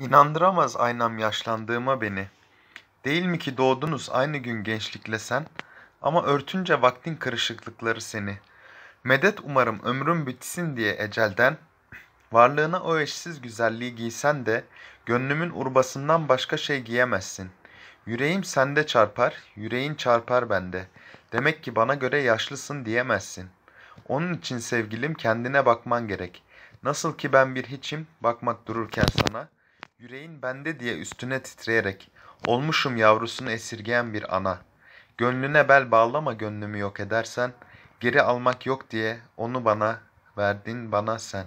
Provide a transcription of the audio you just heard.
İnandıramaz aynam yaşlandığıma beni. Değil mi ki doğdunuz aynı gün gençlikle sen? Ama örtünce vaktin kırışıklıkları seni. Medet umarım ömrüm bitsin diye ecelden. Varlığına o eşsiz güzelliği giysen de gönlümün urbasından başka şey giyemezsin. Yüreğim sende çarpar, yüreğin çarpar bende. Demek ki bana göre yaşlısın diyemezsin. Onun için sevgilim kendine bakman gerek. Nasıl ki ben bir hiçim, bakmak dururken sana.'' Yüreğin bende diye üstüne titreyerek, olmuşum yavrusunu esirgeyen bir ana. Gönlüne bel bağlama gönlümü yok edersen, geri almak yok diye onu bana, verdin bana sen.''